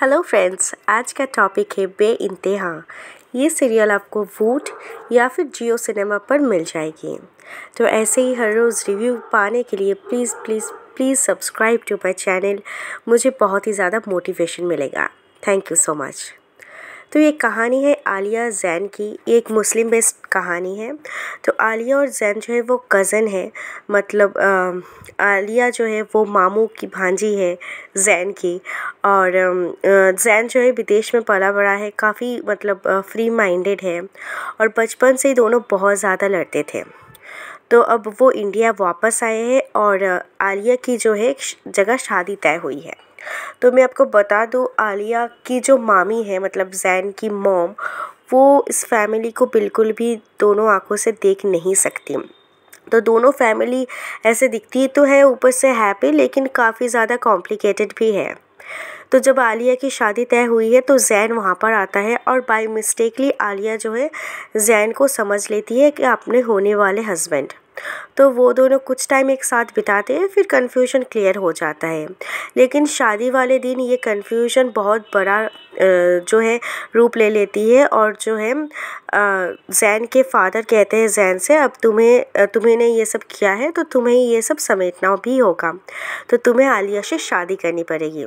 hello friends आज का topic है बे इंतहा ये सीरियल आपको वूट या फिर जियो सिनेमा पर मिल जाएगी तो ऐसे ही हर रोज़ रिव्यू पाने के लिए please please please subscribe to my channel मुझे बहुत ही ज़्यादा मोटिवेशन मिलेगा थैंक यू सो मच तो ये कहानी है आलिया ज़ैन की ये एक मुस्लिम बेस्ड कहानी है तो आलिया और ज़ैन जो है वो कज़न है मतलब आलिया जो है वो मामू की भांजी है ज़ैन की और ज़ैन जो है विदेश में पला बड़ा है काफ़ी मतलब फ्री माइंडेड है और बचपन से ही दोनों बहुत ज़्यादा लड़ते थे तो अब वो इंडिया वापस आए हैं और आलिया की जो है जगह शादी तय हुई है तो मैं आपको बता दूँ आलिया की जो मामी है मतलब ज़ैन की मॉम वो इस फैमिली को बिल्कुल भी दोनों आँखों से देख नहीं सकती तो दोनों फैमिली ऐसे दिखती तो है ऊपर से हैप्पी लेकिन काफ़ी ज़्यादा कॉम्प्लिकेटेड भी है तो जब आलिया की शादी तय हुई है तो जैन वहाँ पर आता है और बाई मिस्टेकली आलिया जो है जैन को समझ लेती है कि अपने होने वाले हस्बैंड तो वो दोनों कुछ टाइम एक साथ बिताते हैं फिर कन्फ्यूजन क्लियर हो जाता है लेकिन शादी वाले दिन ये कन्फ्यूजन बहुत बड़ा जो है रूप ले लेती है और जो है जैन के फादर कहते हैं जैन से अब तुम्हें तुम्हें ने ये सब किया है तो तुम्हें ये सब समेटना भी होगा तो तुम्हें आलिया से शादी करनी पड़ेगी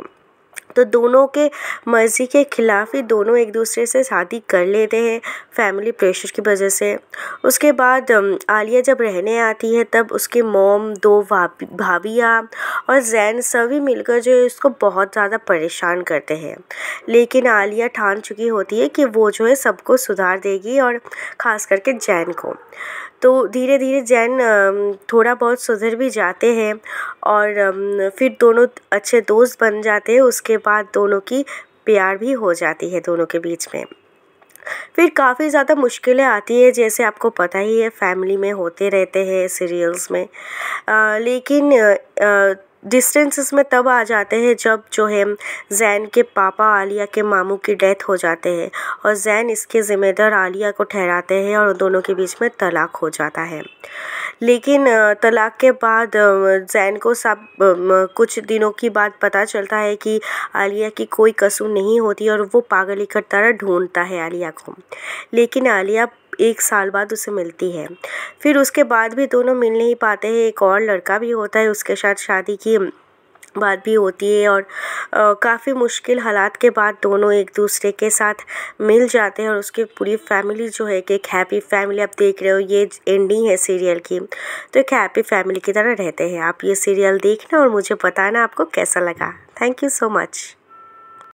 तो दोनों के मर्ज़ी के ख़िलाफ़ ही दोनों एक दूसरे से शादी कर लेते हैं फैमिली प्रेशर की वजह से उसके बाद आलिया जब रहने आती है तब उसके मोम दो भाभी भाभियाँ और जैन सभी मिलकर जो है उसको बहुत ज़्यादा परेशान करते हैं लेकिन आलिया ठान चुकी होती है कि वो जो है सबको सुधार देगी और ख़ास करके जैन को तो धीरे धीरे जैन थोड़ा बहुत सुधर भी जाते हैं और फिर दोनों अच्छे दोस्त बन जाते हैं उसके बाद दोनों की प्यार भी हो जाती है दोनों के बीच में फिर काफ़ी ज़्यादा मुश्किलें आती है जैसे आपको पता ही है फैमिली में होते रहते हैं सीरियल्स में आ, लेकिन आ, डिस्टेंस इसमें तब आ जाते हैं जब जो है ज़ैन के पापा आलिया के मामू की डेथ हो जाते हैं और ज़ैन इसके ज़िम्मेदार आलिया को ठहराते हैं और दोनों के बीच में तलाक हो जाता है लेकिन तलाक के बाद ज़ैन को सब कुछ दिनों की बाद पता चलता है कि आलिया की कोई कसूर नहीं होती और वो पागल की तरह ढूंढता है आलिया को लेकिन आलिया एक साल बाद उसे मिलती है फिर उसके बाद भी दोनों मिल नहीं पाते हैं एक और लड़का भी होता है उसके साथ शादी की बात भी होती है और काफ़ी मुश्किल हालात के बाद दोनों एक दूसरे के साथ मिल जाते हैं और उसकी पूरी फैमिली जो है कि एक हैप्पी फैमिली आप देख रहे हो ये एंडिंग है सीरियल की तो एक हैप्पी फैमिली की तरह रहते हैं आप ये सीरियल देखना और मुझे बताना आपको कैसा लगा थैंक यू सो मच